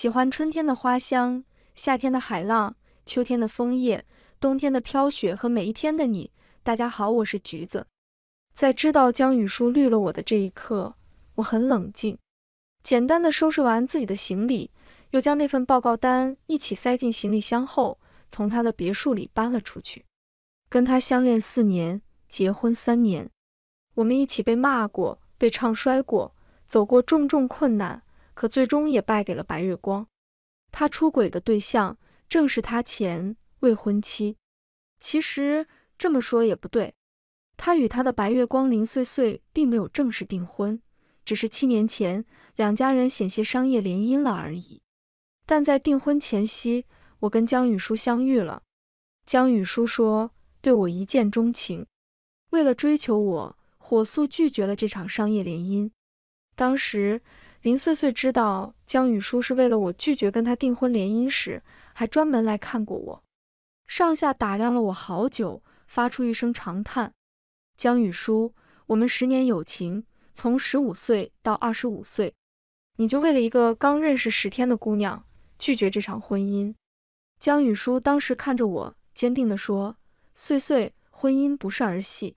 喜欢春天的花香，夏天的海浪，秋天的枫叶，冬天的飘雪和每一天的你。大家好，我是橘子。在知道江雨舒绿了我的这一刻，我很冷静，简单的收拾完自己的行李，又将那份报告单一起塞进行李箱后，从他的别墅里搬了出去。跟他相恋四年，结婚三年，我们一起被骂过，被唱衰过，走过重重困难。可最终也败给了白月光，他出轨的对象正是他前未婚妻。其实这么说也不对，他与他的白月光林穗穗并没有正式订婚，只是七年前两家人险些商业联姻了而已。但在订婚前夕，我跟江雨舒相遇了。江雨舒说对我一见钟情，为了追求我，火速拒绝了这场商业联姻。当时。林穗穗知道江雨舒是为了我拒绝跟他订婚联姻时，还专门来看过我，上下打量了我好久，发出一声长叹。江雨舒，我们十年友情，从十五岁到二十五岁，你就为了一个刚认识十天的姑娘拒绝这场婚姻？江雨舒当时看着我，坚定地说：“穗穗，婚姻不是儿戏。”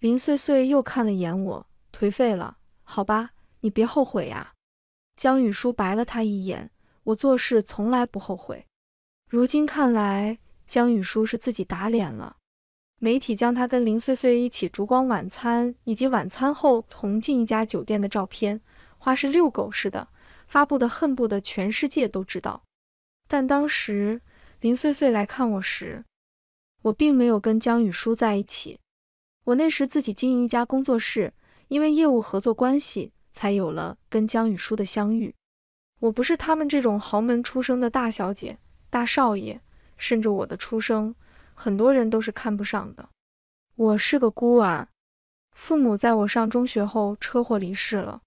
林穗穗又看了眼我，颓废了，好吧。你别后悔呀！江雨舒白了他一眼。我做事从来不后悔。如今看来，江雨舒是自己打脸了。媒体将他跟林碎碎一起烛光晚餐，以及晚餐后同进一家酒店的照片，花式遛狗似的发布的，恨不得全世界都知道。但当时林碎碎来看我时，我并没有跟江雨舒在一起。我那时自己经营一家工作室，因为业务合作关系。才有了跟江雨舒的相遇。我不是他们这种豪门出生的大小姐、大少爷，甚至我的出生，很多人都是看不上的。我是个孤儿，父母在我上中学后车祸离世了。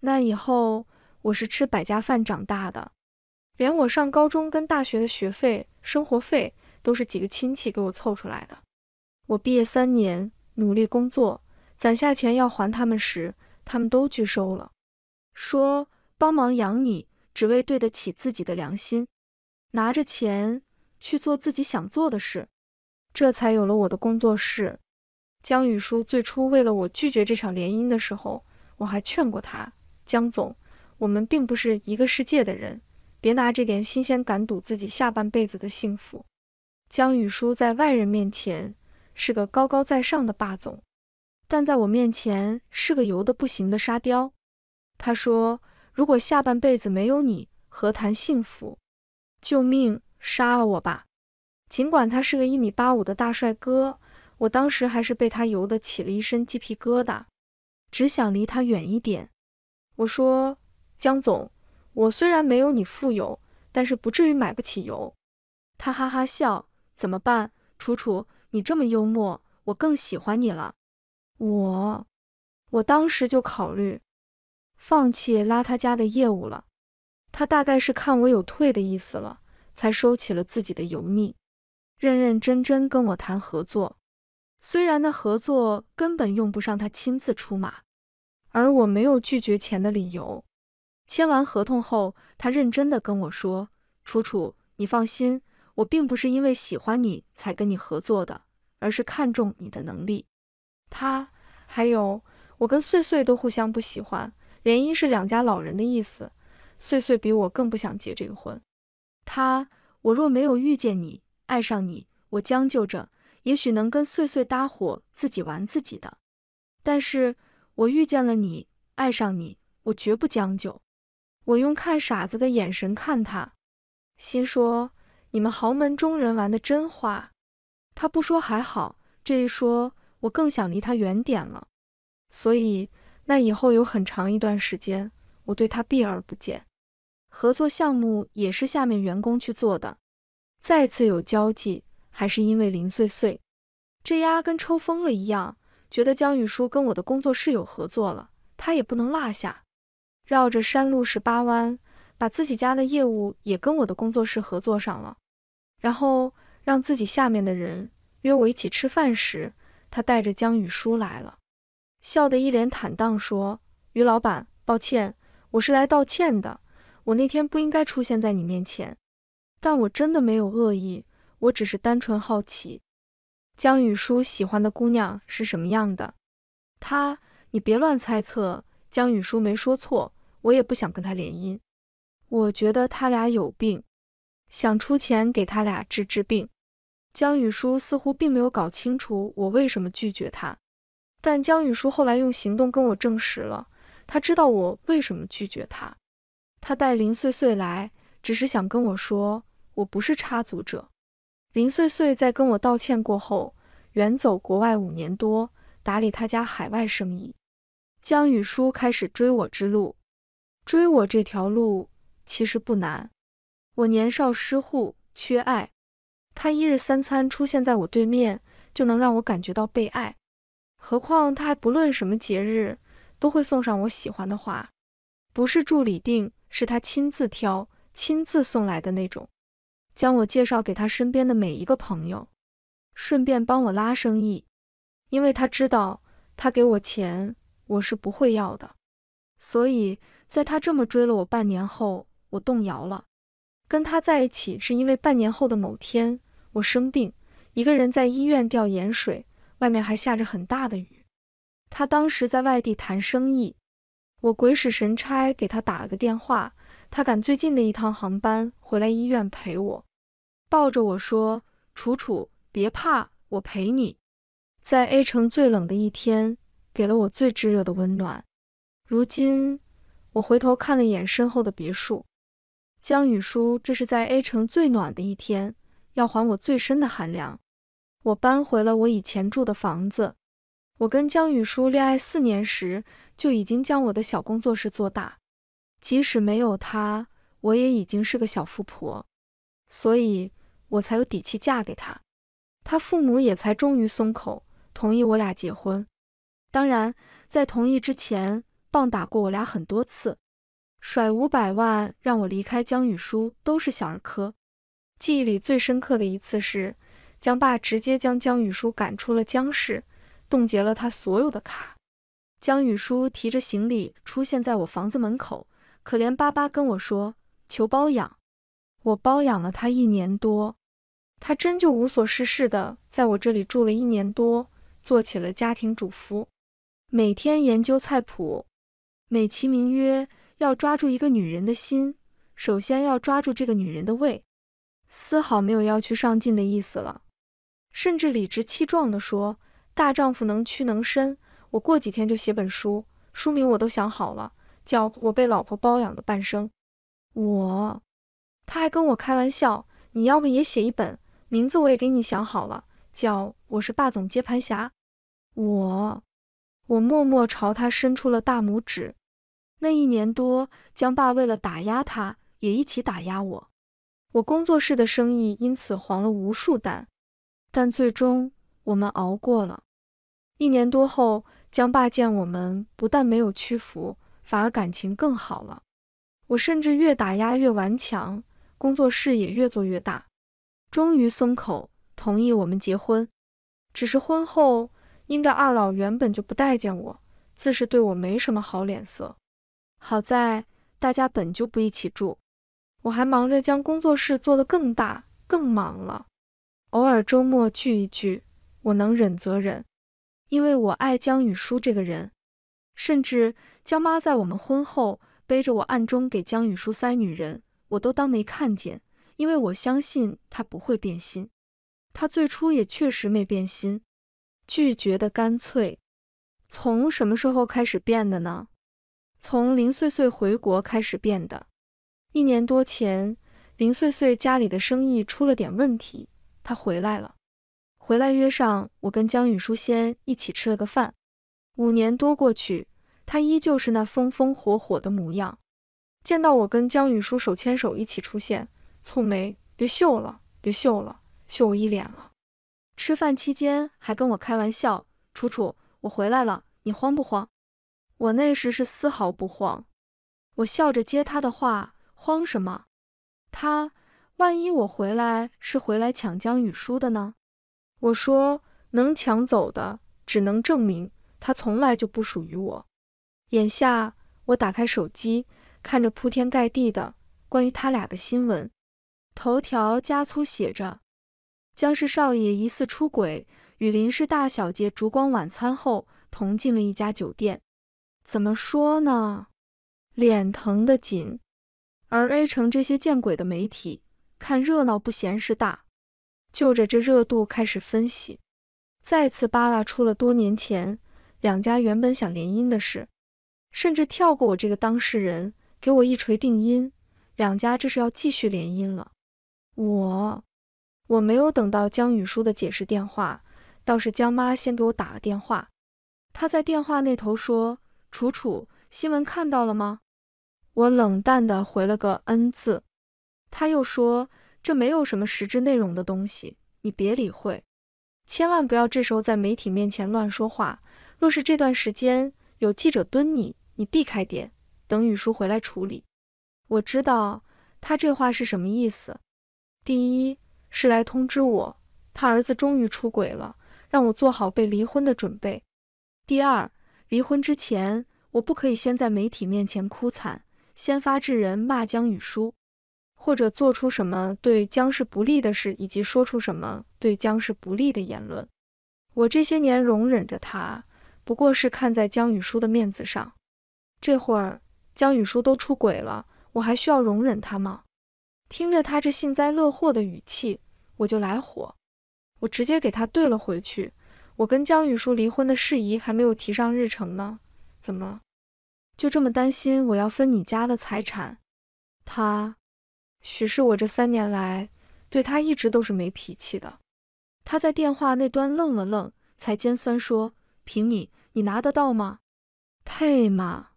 那以后，我是吃百家饭长大的，连我上高中跟大学的学费、生活费都是几个亲戚给我凑出来的。我毕业三年，努力工作，攒下钱要还他们时。他们都拒收了，说帮忙养你，只为对得起自己的良心，拿着钱去做自己想做的事，这才有了我的工作室。江雨舒最初为了我拒绝这场联姻的时候，我还劝过他：“江总，我们并不是一个世界的人，别拿这点新鲜感赌自己下半辈子的幸福。”江雨舒在外人面前是个高高在上的霸总。站在我面前是个油得不行的沙雕，他说：“如果下半辈子没有你，何谈幸福？”救命，杀了我吧！尽管他是个一米八五的大帅哥，我当时还是被他油得起了一身鸡皮疙瘩，只想离他远一点。我说：“江总，我虽然没有你富有，但是不至于买不起油。”他哈哈笑：“怎么办，楚楚，你这么幽默，我更喜欢你了。”我我当时就考虑放弃拉他家的业务了，他大概是看我有退的意思了，才收起了自己的油腻，认认真真跟我谈合作。虽然那合作根本用不上他亲自出马，而我没有拒绝钱的理由。签完合同后，他认真的跟我说：“楚楚，你放心，我并不是因为喜欢你才跟你合作的，而是看中你的能力。”他还有我跟岁岁都互相不喜欢，联姻是两家老人的意思。岁岁比我更不想结这个婚。他，我若没有遇见你，爱上你，我将就着，也许能跟岁岁搭伙，自己玩自己的。但是我遇见了你，爱上你，我绝不将就。我用看傻子的眼神看他，心说你们豪门中人玩的真花。他不说还好，这一说。我更想离他远点了，所以那以后有很长一段时间，我对他避而不见。合作项目也是下面员工去做的，再次有交际，还是因为林碎碎，这丫跟抽风了一样，觉得江雨书跟我的工作室有合作了，他也不能落下。绕着山路十八弯，把自己家的业务也跟我的工作室合作上了，然后让自己下面的人约我一起吃饭时。他带着江雨舒来了，笑得一脸坦荡，说：“于老板，抱歉，我是来道歉的。我那天不应该出现在你面前，但我真的没有恶意，我只是单纯好奇，江雨舒喜欢的姑娘是什么样的。”他，你别乱猜测。江雨舒没说错，我也不想跟他联姻，我觉得他俩有病，想出钱给他俩治治病。江雨舒似乎并没有搞清楚我为什么拒绝他，但江雨舒后来用行动跟我证实了，他知道我为什么拒绝他。他带林碎碎来，只是想跟我说我不是插足者。林碎碎在跟我道歉过后，远走国外五年多，打理他家海外生意。江雨舒开始追我之路，追我这条路其实不难。我年少失户，缺爱。他一日三餐出现在我对面，就能让我感觉到被爱。何况他还不论什么节日，都会送上我喜欢的花，不是助理订，是他亲自挑、亲自送来的那种。将我介绍给他身边的每一个朋友，顺便帮我拉生意。因为他知道，他给我钱，我是不会要的。所以，在他这么追了我半年后，我动摇了。跟他在一起，是因为半年后的某天。我生病，一个人在医院吊盐水，外面还下着很大的雨。他当时在外地谈生意，我鬼使神差给他打了个电话，他赶最近的一趟航班回来医院陪我，抱着我说：“楚楚，别怕，我陪你。”在 A 城最冷的一天，给了我最炙热的温暖。如今，我回头看了一眼身后的别墅，江雨舒，这是在 A 城最暖的一天。要还我最深的寒凉。我搬回了我以前住的房子。我跟江雨舒恋爱四年时，就已经将我的小工作室做大。即使没有他，我也已经是个小富婆，所以我才有底气嫁给他。他父母也才终于松口，同意我俩结婚。当然，在同意之前，棒打过我俩很多次，甩五百万让我离开江雨舒都是小儿科。记忆里最深刻的一次是，江爸直接将江雨舒赶出了江氏，冻结了他所有的卡。江雨舒提着行李出现在我房子门口，可怜巴巴跟我说求包养。我包养了他一年多，他真就无所事事的在我这里住了一年多，做起了家庭主妇，每天研究菜谱，美其名曰要抓住一个女人的心，首先要抓住这个女人的胃。丝毫没有要去上进的意思了，甚至理直气壮地说：“大丈夫能屈能伸，我过几天就写本书，书名我都想好了，叫我被老婆包养的半生。”我他还跟我开玩笑：“你要不也写一本，名字我也给你想好了，叫我是霸总接盘侠。”我我默默朝他伸出了大拇指。那一年多，江爸为了打压他，也一起打压我。我工作室的生意因此黄了无数单，但最终我们熬过了。一年多后，江爸见我们不但没有屈服，反而感情更好了。我甚至越打压越顽强，工作室也越做越大。终于松口同意我们结婚，只是婚后因着二老原本就不待见我，自是对我没什么好脸色。好在大家本就不一起住。我还忙着将工作室做得更大、更忙了，偶尔周末聚一聚，我能忍则忍，因为我爱江雨舒这个人。甚至江妈在我们婚后背着我暗中给江雨舒塞女人，我都当没看见，因为我相信她不会变心。她最初也确实没变心，拒绝的干脆。从什么时候开始变的呢？从林碎碎回国开始变的。一年多前，林穗穗家里的生意出了点问题，他回来了。回来约上我跟江雨书先一起吃了个饭。五年多过去，他依旧是那风风火火的模样。见到我跟江雨书手牵手一起出现，蹙眉：“别秀了，别秀了，秀我一脸了。”吃饭期间还跟我开玩笑：“楚楚，我回来了，你慌不慌？”我那时是丝毫不慌，我笑着接他的话。慌什么？他万一我回来是回来抢江雨舒的呢？我说能抢走的，只能证明他从来就不属于我。眼下我打开手机，看着铺天盖地的关于他俩的新闻，头条加粗写着：“江氏少爷疑似出轨，与林氏大小姐烛光晚餐后同进了一家酒店。”怎么说呢？脸疼得紧。而 A 城这些见鬼的媒体，看热闹不嫌事大，就着这热度开始分析，再次扒拉出了多年前两家原本想联姻的事，甚至跳过我这个当事人，给我一锤定音，两家这是要继续联姻了。我我没有等到江雨书的解释电话，倒是江妈先给我打了电话，她在电话那头说：“楚楚，新闻看到了吗？”我冷淡地回了个“嗯”字，他又说：“这没有什么实质内容的东西，你别理会，千万不要这时候在媒体面前乱说话。若是这段时间有记者蹲你，你避开点，等雨叔回来处理。”我知道他这话是什么意思：第一是来通知我，他儿子终于出轨了，让我做好被离婚的准备；第二，离婚之前我不可以先在媒体面前哭惨。先发制人骂江雨书，或者做出什么对江氏不利的事，以及说出什么对江氏不利的言论。我这些年容忍着他，不过是看在江雨书的面子上。这会儿江雨书都出轨了，我还需要容忍他吗？听着他这幸灾乐祸的语气，我就来火。我直接给他怼了回去。我跟江雨书离婚的事宜还没有提上日程呢，怎么？就这么担心我要分你家的财产？他许是我这三年来对他一直都是没脾气的。他在电话那端愣了愣，才尖酸说：“凭你，你拿得到吗？配吗？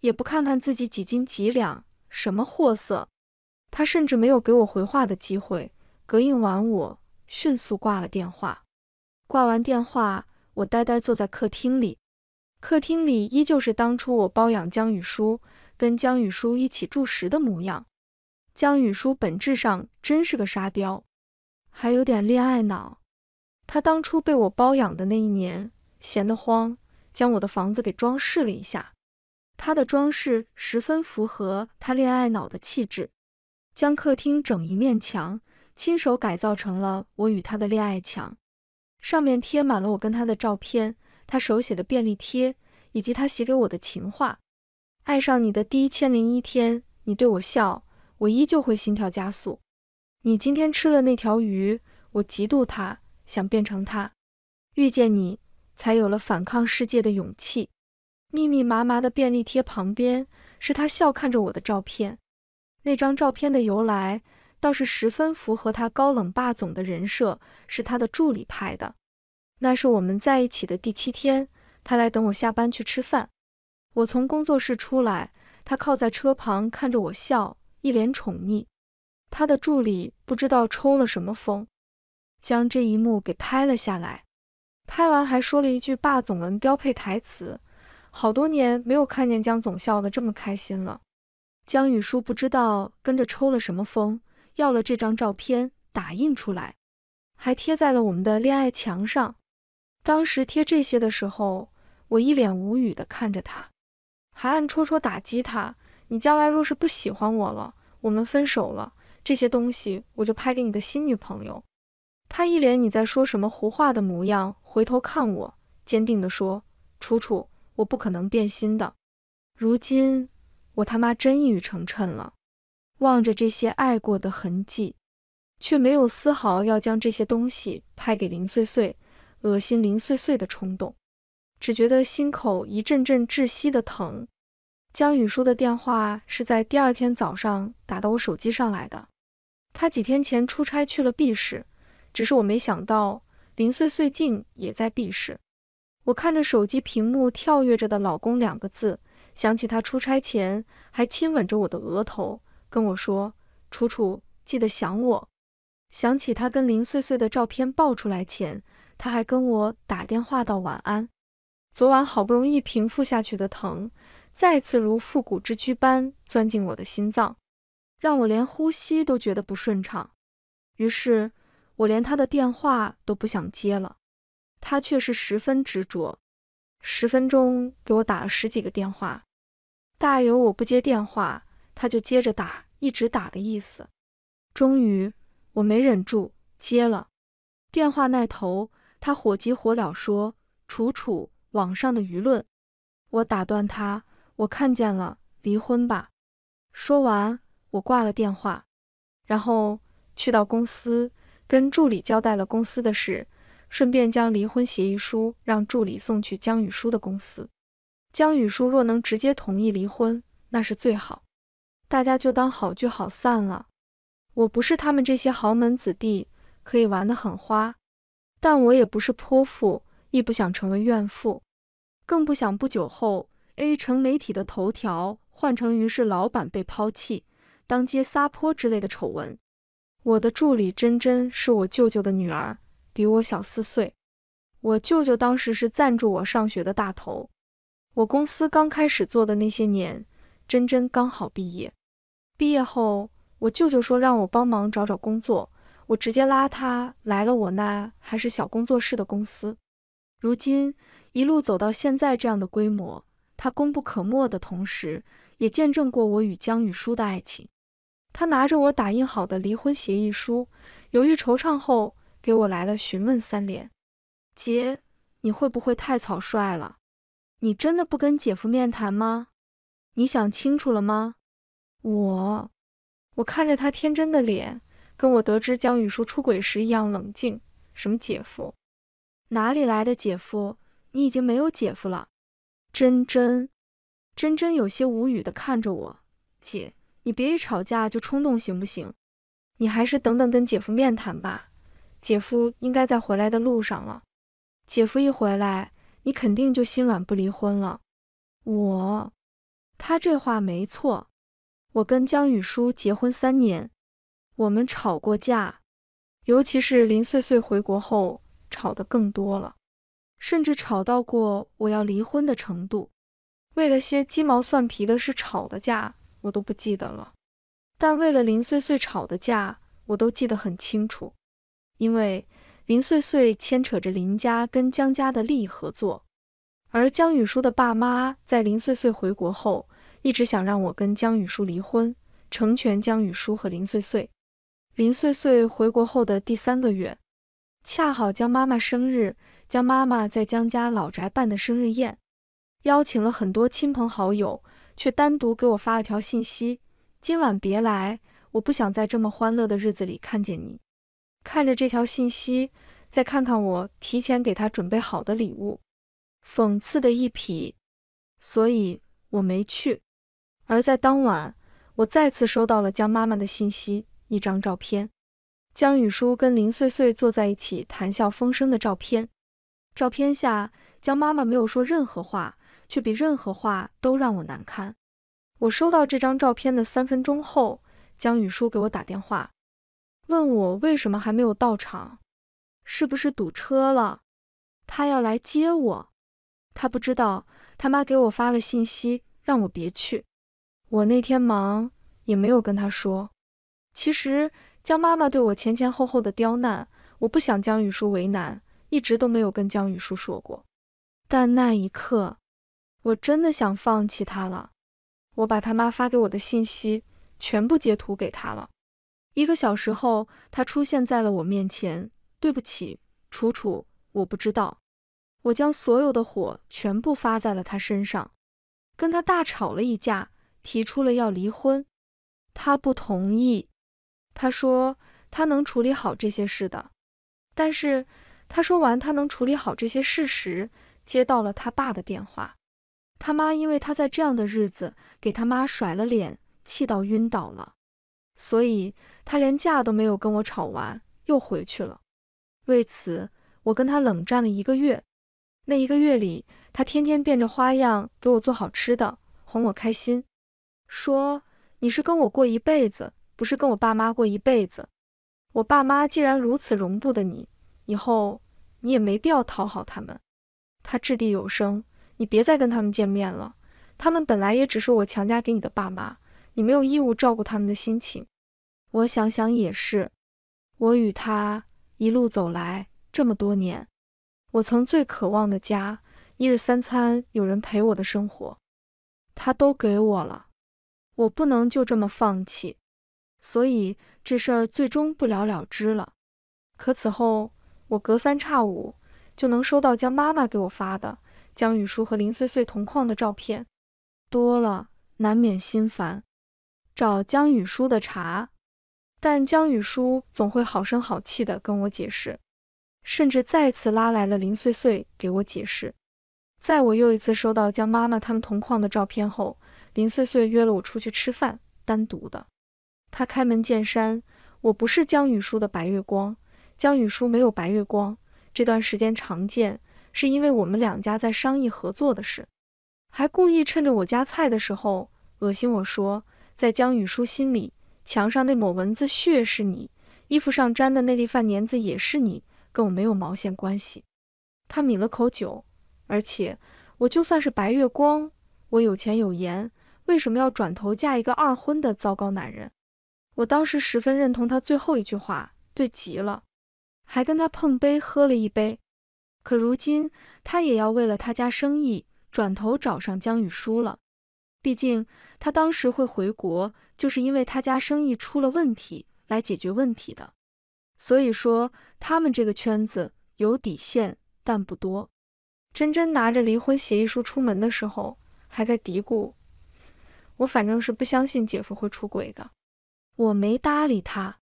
也不看看自己几斤几两，什么货色！”他甚至没有给我回话的机会，隔应完我迅速挂了电话。挂完电话，我呆呆坐在客厅里。客厅里依旧是当初我包养江雨舒，跟江雨舒一起住时的模样。江雨舒本质上真是个沙雕，还有点恋爱脑。他当初被我包养的那一年，闲得慌，将我的房子给装饰了一下。他的装饰十分符合他恋爱脑的气质，将客厅整一面墙亲手改造成了我与他的恋爱墙，上面贴满了我跟他的照片。他手写的便利贴，以及他写给我的情话，爱上你的第一千零一天，你对我笑，我依旧会心跳加速。你今天吃了那条鱼，我嫉妒它，想变成它。遇见你，才有了反抗世界的勇气。密密麻麻的便利贴旁边，是他笑看着我的照片。那张照片的由来倒是十分符合他高冷霸总的人设，是他的助理拍的。那是我们在一起的第七天，他来等我下班去吃饭。我从工作室出来，他靠在车旁看着我笑，一脸宠溺。他的助理不知道抽了什么风，将这一幕给拍了下来。拍完还说了一句霸总文标配台词：“好多年没有看见江总笑得这么开心了。”江雨舒不知道跟着抽了什么风，要了这张照片打印出来，还贴在了我们的恋爱墙上。当时贴这些的时候，我一脸无语的看着他，还暗戳戳打击他。你将来若是不喜欢我了，我们分手了，这些东西我就拍给你的新女朋友。他一脸你在说什么胡话的模样，回头看我，坚定地说：“楚楚，我不可能变心的。”如今我他妈真一语成谶了。望着这些爱过的痕迹，却没有丝毫要将这些东西拍给林碎碎。恶心零碎碎的冲动，只觉得心口一阵阵窒息的疼。江宇叔的电话是在第二天早上打到我手机上来的。他几天前出差去了 B 市，只是我没想到林碎碎竟也在 B 市。我看着手机屏幕跳跃着的“老公”两个字，想起他出差前还亲吻着我的额头，跟我说：“楚楚，记得想我。”想起他跟林碎碎的照片爆出来前。他还跟我打电话道晚安。昨晚好不容易平复下去的疼，再次如复古之躯般钻进我的心脏，让我连呼吸都觉得不顺畅。于是，我连他的电话都不想接了。他却是十分执着，十分钟给我打了十几个电话，大有我不接电话他就接着打，一直打的意思。终于，我没忍住接了电话那头。他火急火燎说：“楚楚，网上的舆论。”我打断他：“我看见了，离婚吧。”说完，我挂了电话，然后去到公司，跟助理交代了公司的事，顺便将离婚协议书让助理送去江雨书的公司。江雨书若能直接同意离婚，那是最好，大家就当好聚好散了。我不是他们这些豪门子弟，可以玩得很花。但我也不是泼妇，亦不想成为怨妇，更不想不久后 A 城媒体的头条换成“于是老板被抛弃，当街撒泼”之类的丑闻。我的助理珍珍是我舅舅的女儿，比我小四岁。我舅舅当时是赞助我上学的大头。我公司刚开始做的那些年，珍珍刚好毕业。毕业后，我舅舅说让我帮忙找找工作。我直接拉他来了我那还是小工作室的公司，如今一路走到现在这样的规模，他功不可没的同时，也见证过我与江雨舒的爱情。他拿着我打印好的离婚协议书，犹豫惆怅后给我来了询问三连：姐，你会不会太草率了？你真的不跟姐夫面谈吗？你想清楚了吗？我，我看着他天真的脸。跟我得知江雨舒出轨时一样冷静。什么姐夫？哪里来的姐夫？你已经没有姐夫了。真真，真真有些无语的看着我。姐，你别一吵架就冲动行不行？你还是等等跟姐夫面谈吧。姐夫应该在回来的路上了。姐夫一回来，你肯定就心软不离婚了。我，他这话没错。我跟江雨舒结婚三年。我们吵过架，尤其是林穗穗回国后，吵得更多了，甚至吵到过我要离婚的程度。为了些鸡毛蒜皮的事吵的架，我都不记得了，但为了林穗穗吵的架，我都记得很清楚。因为林穗穗牵扯着林家跟江家的利益合作，而江雨舒的爸妈在林穗穗回国后，一直想让我跟江雨舒离婚，成全江雨舒和林穗穗。林穗穗回国后的第三个月，恰好江妈妈生日。江妈妈在江家老宅办的生日宴，邀请了很多亲朋好友，却单独给我发了条信息：“今晚别来，我不想在这么欢乐的日子里看见你。”看着这条信息，再看看我提前给她准备好的礼物，讽刺的一匹，所以我没去。而在当晚，我再次收到了江妈妈的信息。一张照片，江雨舒跟林穗穗坐在一起谈笑风生的照片。照片下，江妈妈没有说任何话，却比任何话都让我难堪。我收到这张照片的三分钟后，江雨舒给我打电话，问我为什么还没有到场，是不是堵车了？他要来接我，他不知道他妈给我发了信息让我别去。我那天忙，也没有跟他说。其实江妈妈对我前前后后的刁难，我不想江雨舒为难，一直都没有跟江雨舒说过。但那一刻，我真的想放弃他了。我把他妈发给我的信息全部截图给他了。一个小时后，他出现在了我面前。对不起，楚楚，我不知道。我将所有的火全部发在了他身上，跟他大吵了一架，提出了要离婚，他不同意。他说他能处理好这些事的，但是他说完他能处理好这些事时，接到了他爸的电话。他妈因为他在这样的日子给他妈甩了脸，气到晕倒了，所以他连架都没有跟我吵完，又回去了。为此，我跟他冷战了一个月。那一个月里，他天天变着花样给我做好吃的，哄我开心，说你是跟我过一辈子。不是跟我爸妈过一辈子，我爸妈既然如此容不得你，以后你也没必要讨好他们。他掷地有声：“你别再跟他们见面了，他们本来也只是我强加给你的爸妈，你没有义务照顾他们的心情。”我想想也是，我与他一路走来这么多年，我曾最渴望的家，一日三餐有人陪我的生活，他都给我了，我不能就这么放弃。所以这事儿最终不了了之了。可此后，我隔三差五就能收到江妈妈给我发的江雨舒和林碎碎同框的照片，多了难免心烦，找江雨舒的茬。但江雨舒总会好声好气地跟我解释，甚至再次拉来了林碎碎给我解释。在我又一次收到江妈妈他们同框的照片后，林碎碎约了我出去吃饭，单独的。他开门见山，我不是江雨舒的白月光，江雨舒没有白月光。这段时间常见，是因为我们两家在商议合作的事。还故意趁着我夹菜的时候恶心我说，在江雨舒心里，墙上那抹蚊子血是你，衣服上沾的那粒饭粘子也是你，跟我没有毛线关系。他抿了口酒，而且我就算是白月光，我有钱有颜，为什么要转头嫁一个二婚的糟糕男人？我当时十分认同他最后一句话，对极了，还跟他碰杯喝了一杯。可如今他也要为了他家生意，转头找上江雨舒了。毕竟他当时会回国，就是因为他家生意出了问题，来解决问题的。所以说，他们这个圈子有底线，但不多。真真拿着离婚协议书出门的时候，还在嘀咕：“我反正是不相信姐夫会出轨的。”我没搭理他。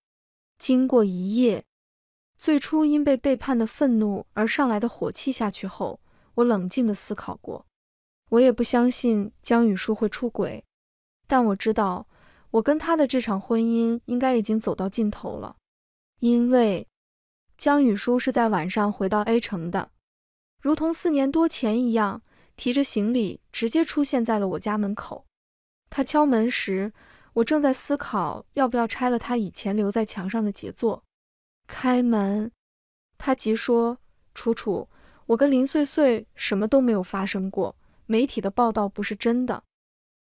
经过一夜，最初因被背叛的愤怒而上来的火气下去后，我冷静地思考过，我也不相信江雨舒会出轨，但我知道我跟他的这场婚姻应该已经走到尽头了，因为江雨舒是在晚上回到 A 城的，如同四年多前一样，提着行李直接出现在了我家门口。他敲门时。我正在思考要不要拆了他以前留在墙上的杰作。开门，他急说：“楚楚，我跟林碎碎什么都没有发生过，媒体的报道不是真的。”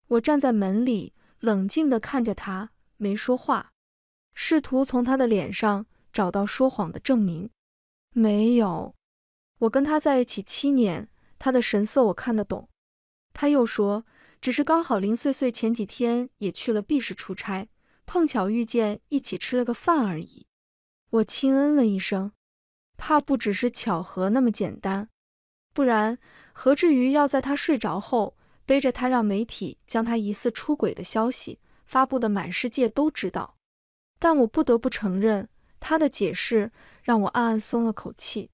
我站在门里，冷静地看着他，没说话，试图从他的脸上找到说谎的证明。没有，我跟他在一起七年，他的神色我看得懂。他又说。只是刚好林碎碎前几天也去了 B 市出差，碰巧遇见，一起吃了个饭而已。我轻嗯了一声，怕不只是巧合那么简单，不然何至于要在他睡着后背着他让媒体将他疑似出轨的消息发布的满世界都知道？但我不得不承认，他的解释让我暗暗松了口气，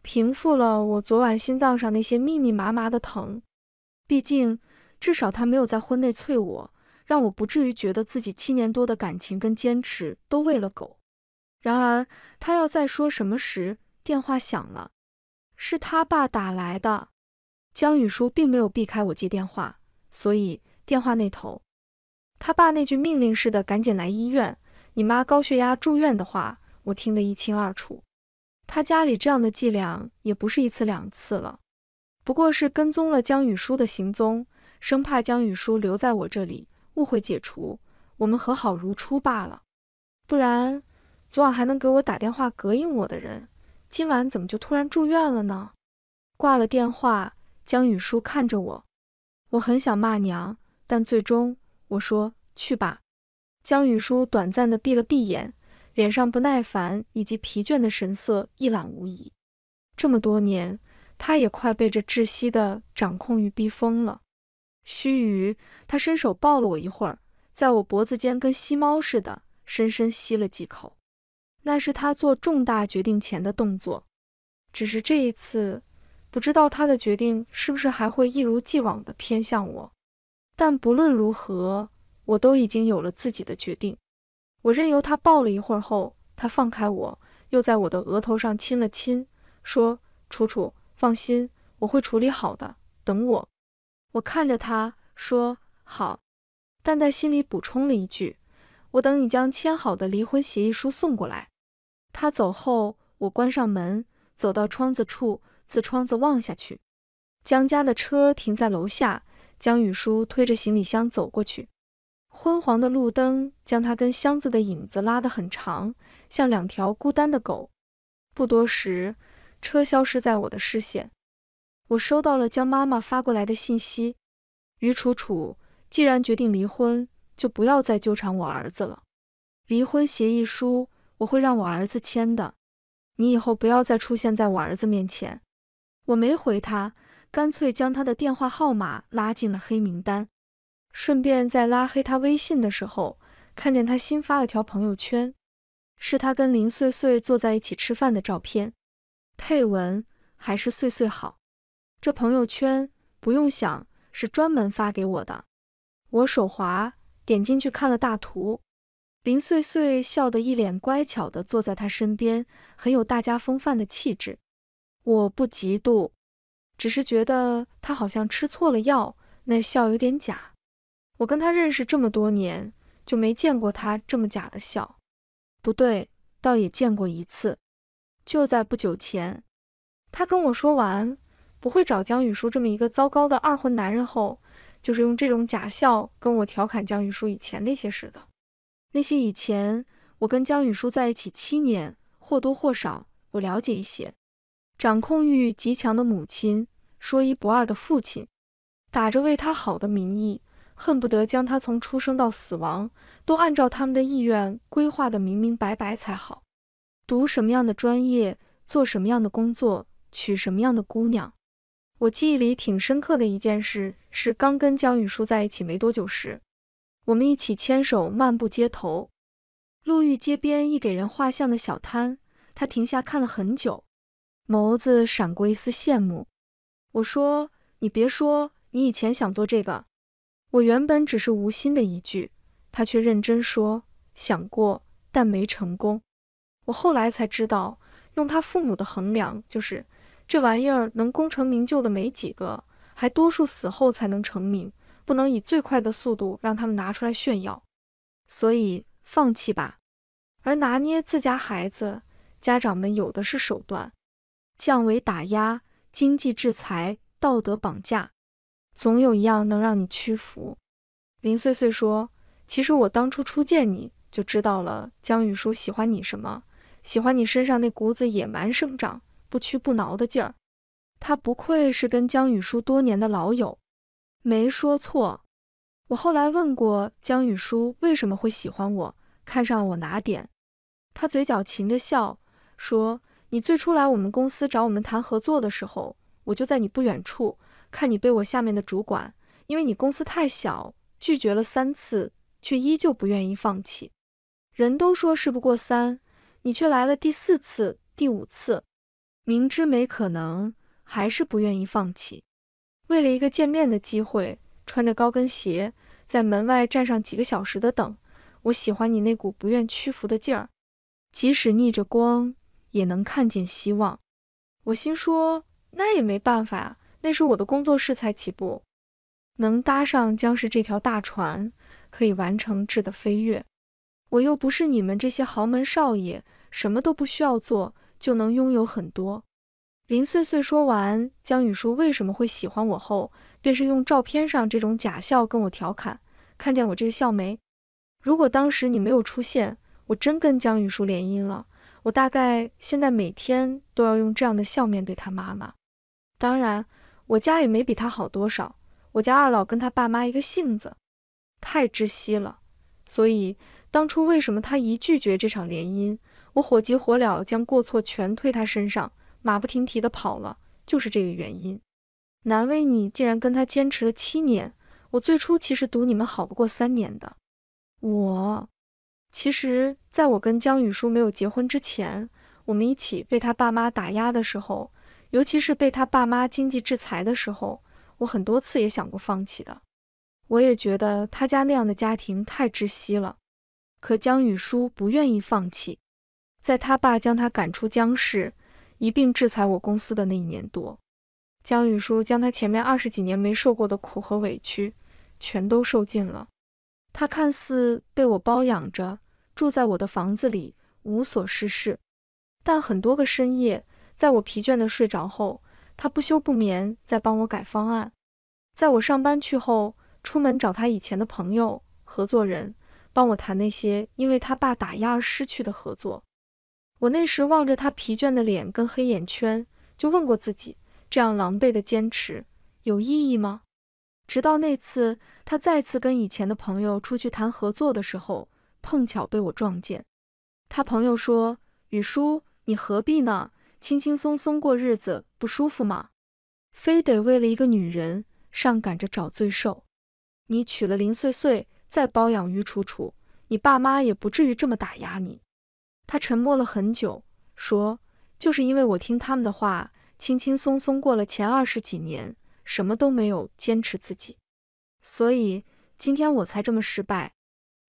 平复了我昨晚心脏上那些密密麻麻的疼。毕竟。至少他没有在婚内催我，让我不至于觉得自己七年多的感情跟坚持都喂了狗。然而他要再说什么时，电话响了，是他爸打来的。江雨书并没有避开我接电话，所以电话那头他爸那句命令似的“赶紧来医院，你妈高血压住院”的话，我听得一清二楚。他家里这样的伎俩也不是一次两次了，不过是跟踪了江雨书的行踪。生怕江雨书留在我这里，误会解除，我们和好如初罢了。不然，昨晚还能给我打电话膈应我的人，今晚怎么就突然住院了呢？挂了电话，江雨书看着我，我很想骂娘，但最终我说去吧。江雨书短暂的闭了闭眼，脸上不耐烦以及疲倦的神色一览无遗。这么多年，他也快被这窒息的掌控欲逼疯了。须臾，他伸手抱了我一会儿，在我脖子间跟吸猫似的，深深吸了几口。那是他做重大决定前的动作。只是这一次，不知道他的决定是不是还会一如既往的偏向我。但不论如何，我都已经有了自己的决定。我任由他抱了一会儿后，他放开我，又在我的额头上亲了亲，说：“楚楚，放心，我会处理好的，等我。”我看着他说：“好。”，但在心里补充了一句：“我等你将签好的离婚协议书送过来。”他走后，我关上门，走到窗子处，自窗子望下去，江家的车停在楼下，江雨舒推着行李箱走过去，昏黄的路灯将他跟箱子的影子拉得很长，像两条孤单的狗。不多时，车消失在我的视线。我收到了江妈妈发过来的信息：“于楚楚，既然决定离婚，就不要再纠缠我儿子了。离婚协议书我会让我儿子签的，你以后不要再出现在我儿子面前。”我没回他，干脆将他的电话号码拉进了黑名单。顺便在拉黑他微信的时候，看见他新发了条朋友圈，是他跟林碎碎坐在一起吃饭的照片，配文还是碎碎好。这朋友圈不用想，是专门发给我的。我手滑，点进去看了大图。林碎碎笑得一脸乖巧，地坐在他身边，很有大家风范的气质。我不嫉妒，只是觉得他好像吃错了药，那笑有点假。我跟他认识这么多年，就没见过他这么假的笑。不对，倒也见过一次，就在不久前。他跟我说完。不会找江雨舒这么一个糟糕的二婚男人后，就是用这种假笑跟我调侃江雨舒以前那些事的。那些以前，我跟江雨舒在一起七年，或多或少我了解一些。掌控欲极强的母亲，说一不二的父亲，打着为他好的名义，恨不得将他从出生到死亡都按照他们的意愿规划的明明白白才好。读什么样的专业，做什么样的工作，娶什么样的姑娘。我记忆里挺深刻的一件事是，刚跟江雨舒在一起没多久时，我们一起牵手漫步街头，路遇街边一给人画像的小摊，他停下看了很久，眸子闪过一丝羡慕。我说：“你别说，你以前想做这个。”我原本只是无心的一句，他却认真说：“想过，但没成功。”我后来才知道，用他父母的衡量，就是。这玩意儿能功成名就的没几个，还多数死后才能成名，不能以最快的速度让他们拿出来炫耀，所以放弃吧。而拿捏自家孩子，家长们有的是手段：降维打压、经济制裁、道德绑架，总有一样能让你屈服。林碎碎说：“其实我当初初见你就知道了，江雨舒喜欢你什么？喜欢你身上那股子野蛮生长。”不屈不挠的劲儿，他不愧是跟江雨舒多年的老友，没说错。我后来问过江雨舒为什么会喜欢我，看上我哪点？他嘴角噙着笑说：“你最初来我们公司找我们谈合作的时候，我就在你不远处，看你被我下面的主管因为你公司太小拒绝了三次，却依旧不愿意放弃。人都说事不过三，你却来了第四次、第五次。”明知没可能，还是不愿意放弃。为了一个见面的机会，穿着高跟鞋在门外站上几个小时的等。我喜欢你那股不愿屈服的劲儿，即使逆着光也能看见希望。我心说，那也没办法呀，那是我的工作室才起步，能搭上将是这条大船，可以完成质的飞跃。我又不是你们这些豪门少爷，什么都不需要做。就能拥有很多。林穗穗说完江雨舒为什么会喜欢我后，便是用照片上这种假笑跟我调侃：“看见我这个笑没？如果当时你没有出现，我真跟江雨舒联姻了，我大概现在每天都要用这样的笑面对他妈妈。当然，我家也没比他好多少，我家二老跟他爸妈一个性子，太窒息了。所以当初为什么他一拒绝这场联姻？”我火急火燎将过错全推他身上，马不停蹄地跑了，就是这个原因。难为你竟然跟他坚持了七年。我最初其实赌你们好不过三年的。我其实在我跟江宇舒没有结婚之前，我们一起被他爸妈打压的时候，尤其是被他爸妈经济制裁的时候，我很多次也想过放弃的。我也觉得他家那样的家庭太窒息了。可江宇舒不愿意放弃。在他爸将他赶出江氏，一并制裁我公司的那一年多，江宇舒将他前面二十几年没受过的苦和委屈全都受尽了。他看似被我包养着，住在我的房子里，无所事事，但很多个深夜，在我疲倦的睡着后，他不休不眠在帮我改方案；在我上班去后，出门找他以前的朋友、合作人，帮我谈那些因为他爸打压而失去的合作。我那时望着他疲倦的脸跟黑眼圈，就问过自己：这样狼狈的坚持有意义吗？直到那次他再次跟以前的朋友出去谈合作的时候，碰巧被我撞见。他朋友说：“雨叔，你何必呢？轻轻松松过日子不舒服吗？非得为了一个女人上赶着找罪受？你娶了林碎碎，再包养于楚楚，你爸妈也不至于这么打压你。”他沉默了很久，说：“就是因为我听他们的话，轻轻松松过了前二十几年，什么都没有坚持自己，所以今天我才这么失败，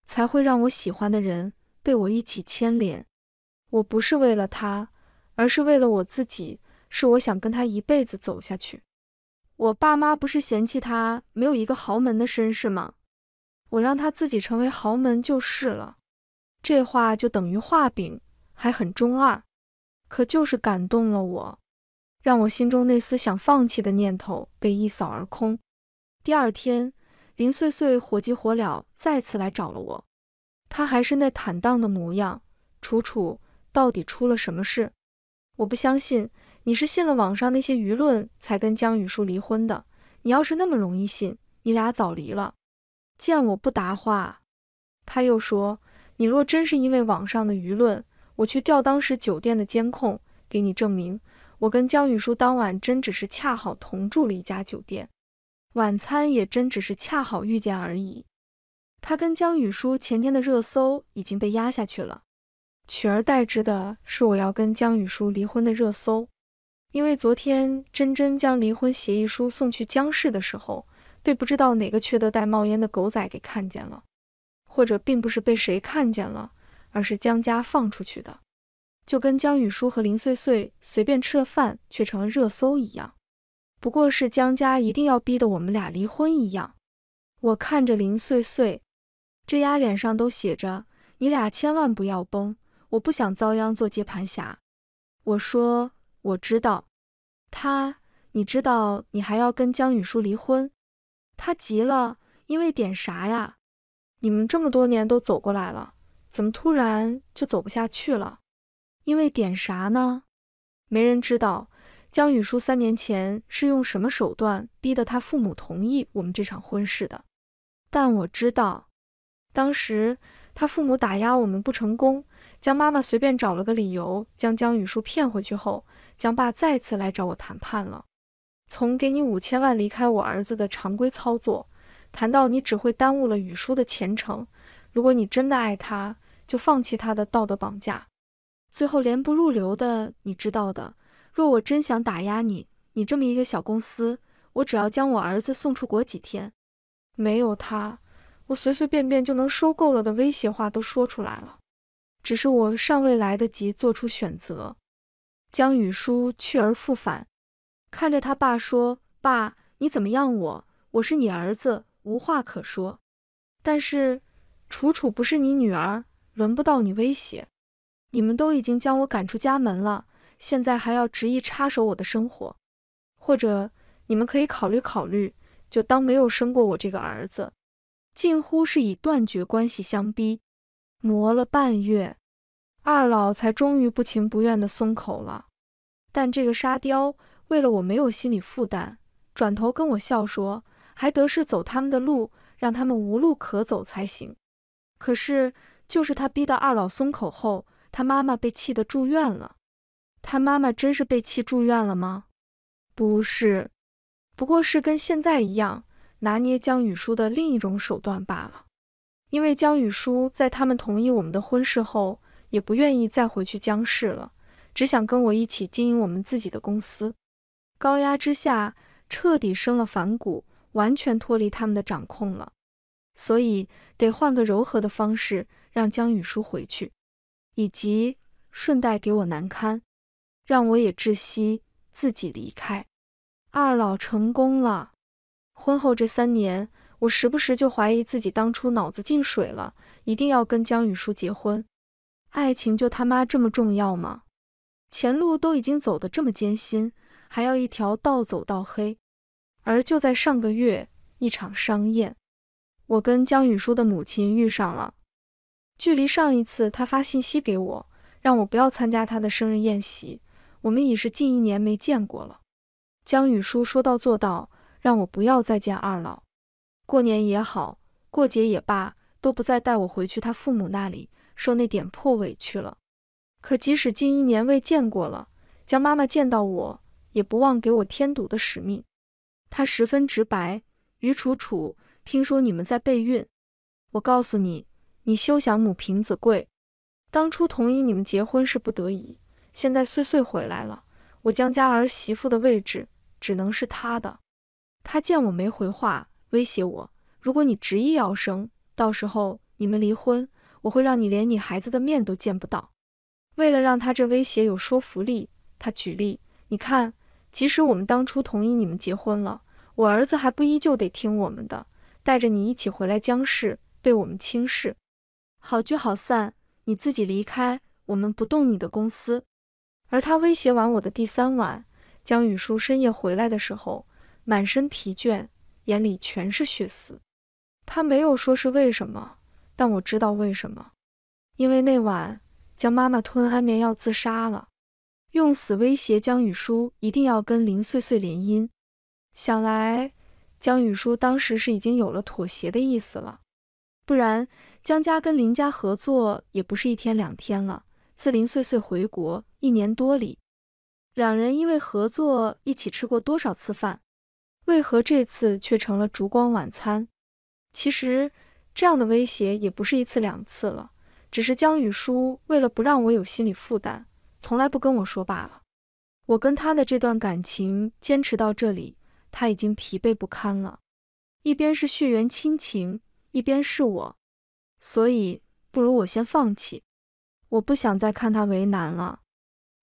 才会让我喜欢的人被我一起牵连。我不是为了他，而是为了我自己，是我想跟他一辈子走下去。我爸妈不是嫌弃他没有一个豪门的身世吗？我让他自己成为豪门就是了。”这话就等于画饼，还很中二，可就是感动了我，让我心中那丝想放弃的念头被一扫而空。第二天，林碎碎火急火燎再次来找了我，他还是那坦荡的模样。楚楚，到底出了什么事？我不相信你是信了网上那些舆论才跟江雨舒离婚的。你要是那么容易信，你俩早离了。见我不答话，他又说。你若真是因为网上的舆论，我去调当时酒店的监控，给你证明，我跟江宇舒当晚真只是恰好同住了一家酒店，晚餐也真只是恰好遇见而已。他跟江雨舒前天的热搜已经被压下去了，取而代之的是我要跟江雨舒离婚的热搜。因为昨天真真将离婚协议书送去江氏的时候，被不知道哪个缺德带冒烟的狗仔给看见了。或者并不是被谁看见了，而是江家放出去的，就跟江雨舒和林穗穗随便吃了饭却成了热搜一样，不过是江家一定要逼得我们俩离婚一样。我看着林穗穗，这丫脸上都写着你俩千万不要崩，我不想遭殃做接盘侠。我说我知道，他，你知道你还要跟江雨舒离婚，他急了，因为点啥呀？你们这么多年都走过来了，怎么突然就走不下去了？因为点啥呢？没人知道江雨舒三年前是用什么手段逼得他父母同意我们这场婚事的。但我知道，当时他父母打压我们不成功，江妈妈随便找了个理由将江雨舒骗回去后，江爸再次来找我谈判了，从给你五千万离开我儿子的常规操作。谈到你只会耽误了雨叔的前程。如果你真的爱他，就放弃他的道德绑架。最后连不入流的，你知道的。若我真想打压你，你这么一个小公司，我只要将我儿子送出国几天，没有他，我随随便便就能收购了的威胁话都说出来了。只是我尚未来得及做出选择。江雨书去而复返，看着他爸说：“爸，你怎么样？我我是你儿子。”无话可说，但是楚楚不是你女儿，轮不到你威胁。你们都已经将我赶出家门了，现在还要执意插手我的生活，或者你们可以考虑考虑，就当没有生过我这个儿子。近乎是以断绝关系相逼，磨了半月，二老才终于不情不愿地松口了。但这个沙雕为了我没有心理负担，转头跟我笑说。还得是走他们的路，让他们无路可走才行。可是，就是他逼到二老松口后，他妈妈被气得住院了。他妈妈真是被气住院了吗？不是，不过是跟现在一样，拿捏江雨舒的另一种手段罢了。因为江雨舒在他们同意我们的婚事后，也不愿意再回去江氏了，只想跟我一起经营我们自己的公司。高压之下，彻底生了反骨。完全脱离他们的掌控了，所以得换个柔和的方式让江雨书回去，以及顺带给我难堪，让我也窒息，自己离开。二老成功了。婚后这三年，我时不时就怀疑自己当初脑子进水了，一定要跟江雨书结婚，爱情就他妈这么重要吗？前路都已经走得这么艰辛，还要一条道走到黑。而就在上个月，一场商宴，我跟江雨舒的母亲遇上了。距离上一次他发信息给我，让我不要参加他的生日宴席，我们已是近一年没见过了。江雨舒说到做到，让我不要再见二老，过年也好，过节也罢，都不再带我回去他父母那里受那点破委屈了。可即使近一年未见过了，江妈妈见到我，也不忘给我添堵的使命。他十分直白，于楚楚，听说你们在备孕，我告诉你，你休想母凭子贵。当初同意你们结婚是不得已，现在穗穗回来了，我江家儿媳妇的位置只能是他的。他见我没回话，威胁我，如果你执意要生，到时候你们离婚，我会让你连你孩子的面都见不到。为了让他这威胁有说服力，他举例，你看。即使我们当初同意你们结婚了，我儿子还不依旧得听我们的，带着你一起回来江氏被我们轻视。好聚好散，你自己离开，我们不动你的公司。而他威胁完我的第三晚，江雨舒深夜回来的时候，满身疲倦，眼里全是血丝。他没有说是为什么，但我知道为什么，因为那晚江妈妈吞安眠药自杀了。用死威胁江雨舒，一定要跟林碎碎联姻。想来江雨舒当时是已经有了妥协的意思了，不然江家跟林家合作也不是一天两天了。自林碎碎回国一年多里，两人因为合作一起吃过多少次饭？为何这次却成了烛光晚餐？其实这样的威胁也不是一次两次了，只是江雨舒为了不让我有心理负担。从来不跟我说罢了。我跟他的这段感情坚持到这里，他已经疲惫不堪了。一边是血缘亲情，一边是我，所以不如我先放弃。我不想再看他为难了。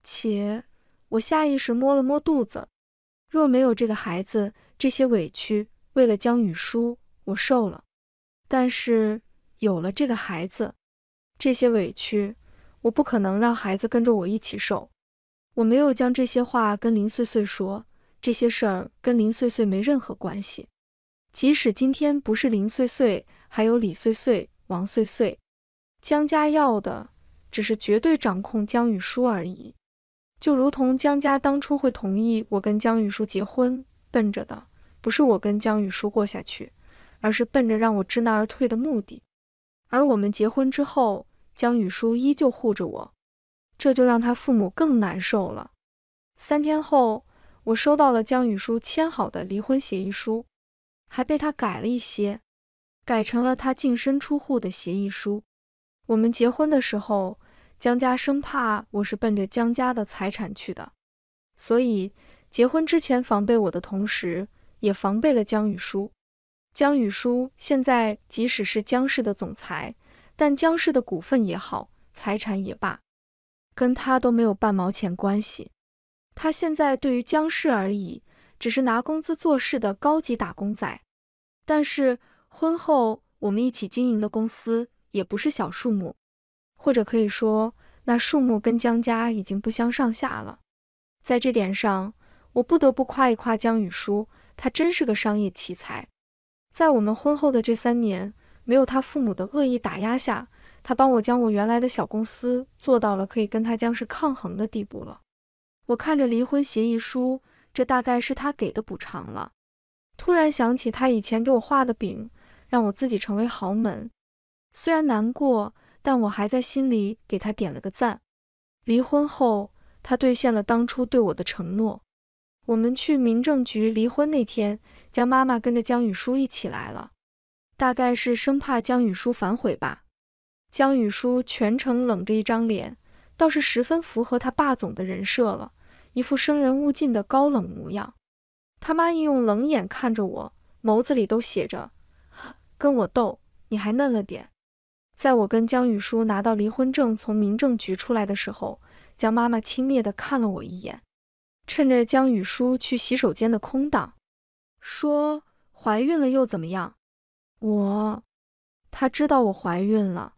且我下意识摸了摸肚子，若没有这个孩子，这些委屈，为了江雨舒，我受了；但是有了这个孩子，这些委屈。我不可能让孩子跟着我一起受。我没有将这些话跟林穗穗说，这些事儿跟林穗穗没任何关系。即使今天不是林穗穗，还有李穗穗、王穗穗，江家要的只是绝对掌控江雨舒而已。就如同江家当初会同意我跟江雨舒结婚，奔着的不是我跟江雨舒过下去，而是奔着让我知难而退的目的。而我们结婚之后。江雨舒依旧护着我，这就让他父母更难受了。三天后，我收到了江雨舒签好的离婚协议书，还被他改了一些，改成了他净身出户的协议书。我们结婚的时候，江家生怕我是奔着江家的财产去的，所以结婚之前防备我的同时，也防备了江雨舒。江雨舒现在即使是江氏的总裁。但江氏的股份也好，财产也罢，跟他都没有半毛钱关系。他现在对于江氏而已，只是拿工资做事的高级打工仔。但是婚后我们一起经营的公司也不是小数目，或者可以说那数目跟江家已经不相上下了。在这点上，我不得不夸一夸江雨舒，他真是个商业奇才。在我们婚后的这三年。没有他父母的恶意打压下，他帮我将我原来的小公司做到了可以跟他江氏抗衡的地步了。我看着离婚协议书，这大概是他给的补偿了。突然想起他以前给我画的饼，让我自己成为豪门。虽然难过，但我还在心里给他点了个赞。离婚后，他兑现了当初对我的承诺。我们去民政局离婚那天，江妈妈跟着江雨舒一起来了。大概是生怕江雨舒反悔吧。江雨舒全程冷着一张脸，倒是十分符合他霸总的人设了，一副生人勿近的高冷模样。他妈一用冷眼看着我，眸子里都写着，跟我斗你还嫩了点。在我跟江雨舒拿到离婚证从民政局出来的时候，江妈妈轻蔑地看了我一眼，趁着江雨舒去洗手间的空档，说：“怀孕了又怎么样？”我，他知道我怀孕了。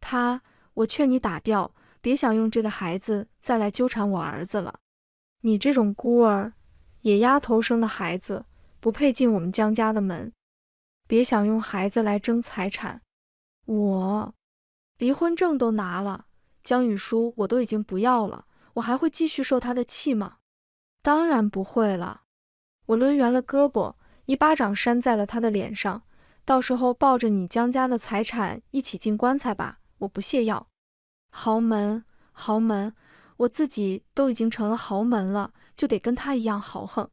他，我劝你打掉，别想用这个孩子再来纠缠我儿子了。你这种孤儿野丫头生的孩子，不配进我们江家的门。别想用孩子来争财产。我，离婚证都拿了，江雨书我都已经不要了，我还会继续受他的气吗？当然不会了。我抡圆了胳膊，一巴掌扇在了他的脸上。到时候抱着你江家的财产一起进棺材吧！我不屑要，豪门豪门，我自己都已经成了豪门了，就得跟他一样豪横。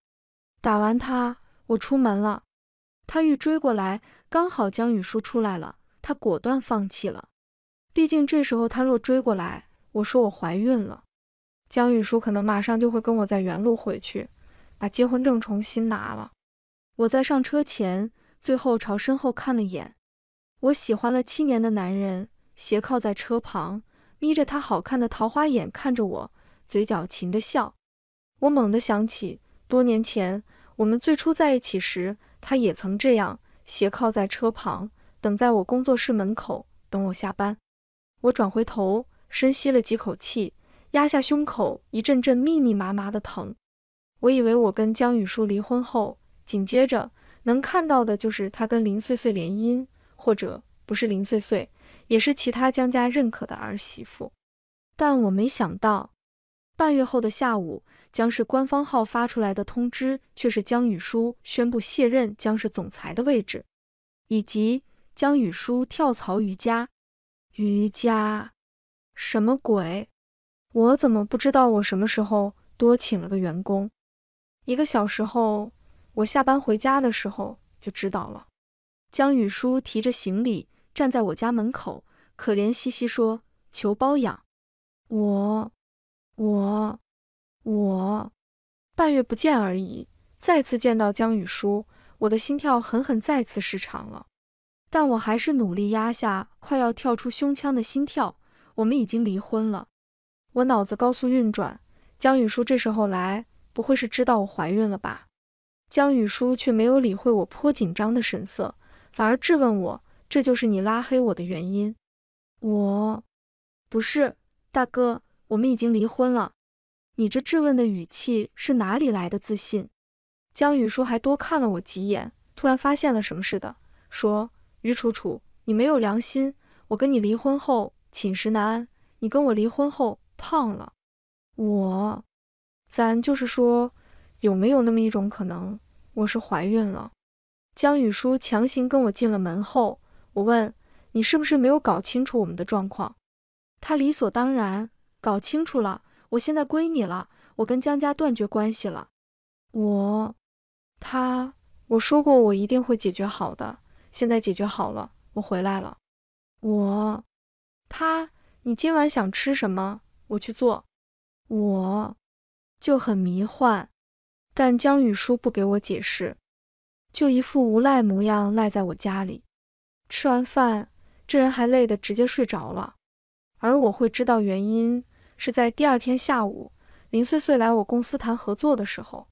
打完他，我出门了。他欲追过来，刚好江雨舒出来了，他果断放弃了。毕竟这时候他若追过来，我说我怀孕了，江雨舒可能马上就会跟我在原路回去，把结婚证重新拿了。我在上车前。最后朝身后看了眼，我喜欢了七年的男人斜靠在车旁，眯着他好看的桃花眼看着我，嘴角噙着笑。我猛地想起多年前我们最初在一起时，他也曾这样斜靠在车旁，等在我工作室门口等我下班。我转回头，深吸了几口气，压下胸口一阵阵密密麻麻的疼。我以为我跟江雨舒离婚后，紧接着。能看到的就是他跟林碎碎联姻，或者不是林碎碎，也是其他江家认可的儿媳妇。但我没想到，半月后的下午，江氏官方号发出来的通知却是江雨舒宣布卸任江氏总裁的位置，以及江雨舒跳槽于家。于家？什么鬼？我怎么不知道？我什么时候多请了个员工？一个小时后。我下班回家的时候就知道了，江雨舒提着行李站在我家门口，可怜兮兮说：“求包养。”我、我、我，半月不见而已，再次见到江雨舒，我的心跳狠狠再次失常了。但我还是努力压下快要跳出胸腔的心跳。我们已经离婚了，我脑子高速运转，江雨舒这时候来，不会是知道我怀孕了吧？江雨舒却没有理会我颇紧张的神色，反而质问我：“这就是你拉黑我的原因？”我不是大哥，我们已经离婚了。你这质问的语气是哪里来的自信？江雨舒还多看了我几眼，突然发现了什么似的，说：“于楚楚，你没有良心！我跟你离婚后寝食难安，你跟我离婚后胖了。”我，咱就是说，有没有那么一种可能？我是怀孕了。江雨舒强行跟我进了门后，我问你是不是没有搞清楚我们的状况？他理所当然搞清楚了。我现在归你了，我跟江家断绝关系了。我，他，我说过我一定会解决好的，现在解决好了，我回来了。我，他，你今晚想吃什么？我去做。我就很迷幻。但江雨舒不给我解释，就一副无赖模样赖在我家里。吃完饭，这人还累得直接睡着了。而我会知道原因，是在第二天下午，林碎碎来我公司谈合作的时候，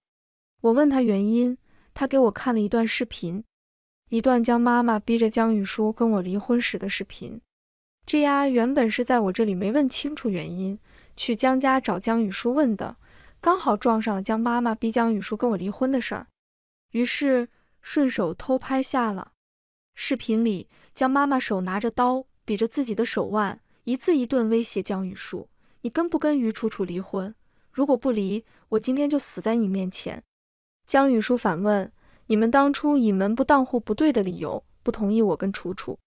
我问他原因，他给我看了一段视频，一段江妈妈逼着江雨舒跟我离婚时的视频。这丫原本是在我这里没问清楚原因，去江家找江雨舒问的。刚好撞上了江妈妈逼江雨树跟我离婚的事儿，于是顺手偷拍下了。视频里，江妈妈手拿着刀，比着自己的手腕，一字一顿威胁江雨树：“你跟不跟于楚楚离婚？如果不离，我今天就死在你面前。”江雨舒反问：“你们当初以门不当户不对的理由不同意我跟楚楚，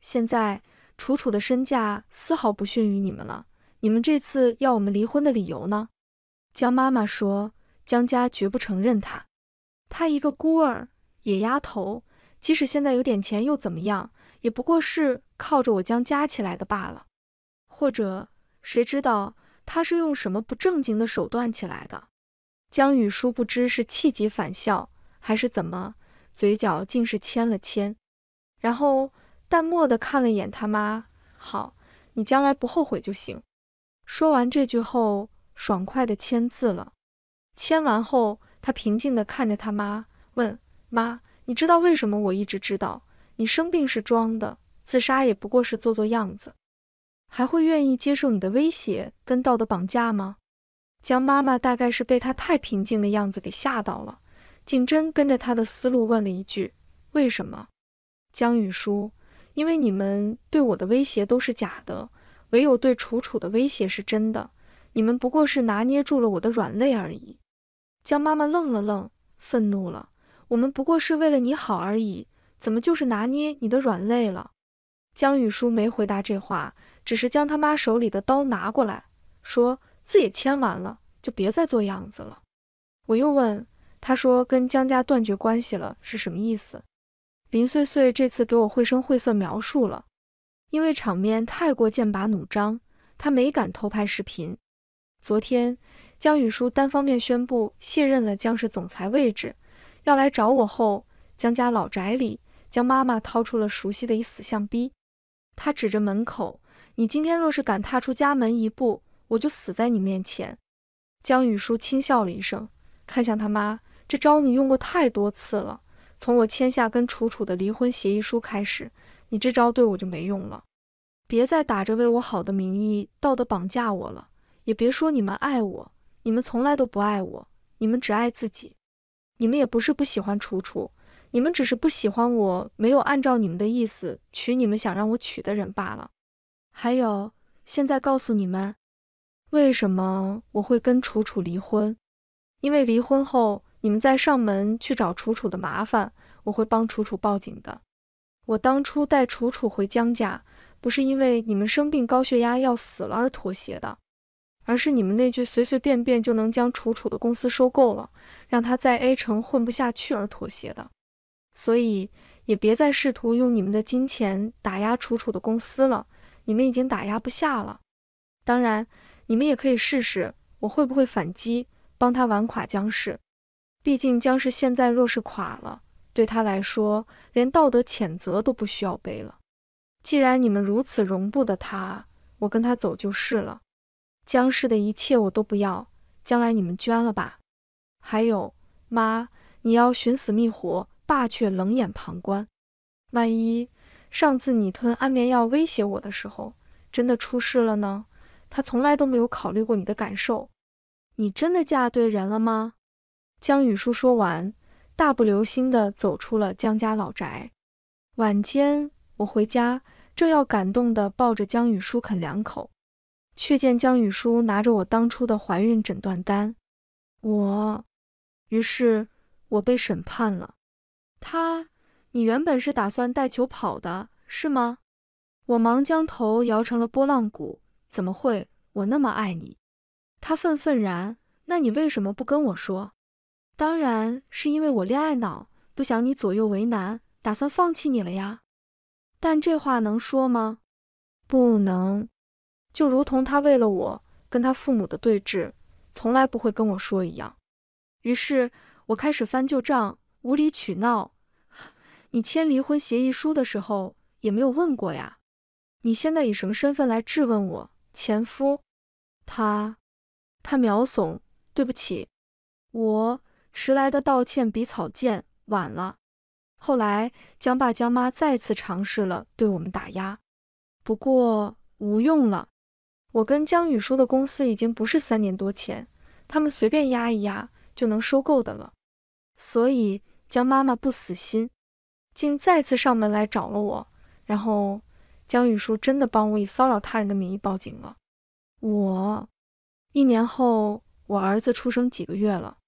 现在楚楚的身价丝毫不逊于你们了，你们这次要我们离婚的理由呢？”江妈妈说：“江家绝不承认他，他一个孤儿野丫头，即使现在有点钱又怎么样？也不过是靠着我江家起来的罢了。或者谁知道他是用什么不正经的手段起来的？”江宇殊不知是气急反笑，还是怎么，嘴角竟是牵了牵，然后淡漠的看了眼他妈：“好，你将来不后悔就行。”说完这句后。爽快的签字了。签完后，他平静的看着他妈，问妈：“你知道为什么我一直知道你生病是装的，自杀也不过是做做样子，还会愿意接受你的威胁跟道德绑架吗？”江妈妈大概是被他太平静的样子给吓到了，景真跟着他的思路问了一句：“为什么？”江雨舒：“因为你们对我的威胁都是假的，唯有对楚楚的威胁是真的。”你们不过是拿捏住了我的软肋而已。江妈妈愣了愣，愤怒了：“我们不过是为了你好而已，怎么就是拿捏你的软肋了？”江雨舒没回答这话，只是将他妈手里的刀拿过来，说：“字也签完了，就别再做样子了。”我又问：“他说跟江家断绝关系了是什么意思？”林碎碎这次给我绘声绘色描述了，因为场面太过剑拔弩张，他没敢偷拍视频。昨天，江雨书单方面宣布卸任了江氏总裁位置，要来找我后，江家老宅里，江妈妈掏出了熟悉的一死相逼。他指着门口：“你今天若是敢踏出家门一步，我就死在你面前。”江雨书轻笑了一声，看向他妈：“这招你用过太多次了。从我签下跟楚楚的离婚协议书开始，你这招对我就没用了。别再打着为我好的名义，道德绑架我了。”也别说你们爱我，你们从来都不爱我，你们只爱自己。你们也不是不喜欢楚楚，你们只是不喜欢我没有按照你们的意思娶你们想让我娶的人罢了。还有，现在告诉你们，为什么我会跟楚楚离婚？因为离婚后，你们再上门去找楚楚的麻烦，我会帮楚楚报警的。我当初带楚楚回江家，不是因为你们生病高血压要死了而妥协的。而是你们那句随随便便就能将楚楚的公司收购了，让他在 A 城混不下去而妥协的，所以也别再试图用你们的金钱打压楚楚的公司了，你们已经打压不下了。当然，你们也可以试试我会不会反击，帮他玩垮江氏。毕竟江氏现在若是垮了，对他来说连道德谴责都不需要背了。既然你们如此容不得他，我跟他走就是了。江氏的一切我都不要，将来你们捐了吧。还有妈，你要寻死觅活，爸却冷眼旁观。万一上次你吞安眠药威胁我的时候真的出事了呢？他从来都没有考虑过你的感受。你真的嫁对人了吗？江雨舒说完，大步流星地走出了江家老宅。晚间我回家，正要感动地抱着江雨舒啃两口。却见江雨舒拿着我当初的怀孕诊断单，我，于是我被审判了。他，你原本是打算带球跑的，是吗？我忙将头摇成了拨浪鼓，怎么会？我那么爱你。他愤愤然，那你为什么不跟我说？当然是因为我恋爱脑，不想你左右为难，打算放弃你了呀。但这话能说吗？不能。就如同他为了我跟他父母的对峙，从来不会跟我说一样。于是，我开始翻旧账，无理取闹。你签离婚协议书的时候也没有问过呀？你现在以什么身份来质问我？前夫？他？他秒怂。对不起，我迟来的道歉比草贱，晚了。后来，江爸江妈再次尝试了对我们打压，不过无用了。我跟江宇书的公司已经不是三年多前他们随便压一压就能收购的了，所以江妈妈不死心，竟再次上门来找了我。然后江宇书真的帮我以骚扰他人的名义报警了。我一年后，我儿子出生几个月了，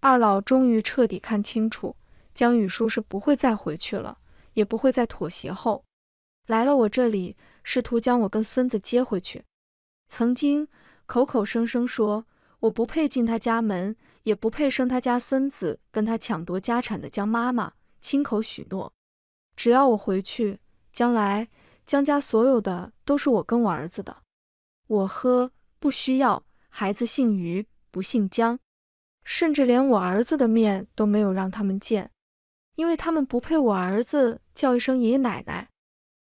二老终于彻底看清楚江宇书是不会再回去了，也不会再妥协后，来了我这里，试图将我跟孙子接回去。曾经口口声声说我不配进他家门，也不配生他家孙子，跟他抢夺家产的江妈妈亲口许诺，只要我回去，将来江家所有的都是我跟我儿子的。我呵，不需要，孩子姓于不姓江，甚至连我儿子的面都没有让他们见，因为他们不配我儿子叫一声爷爷奶奶。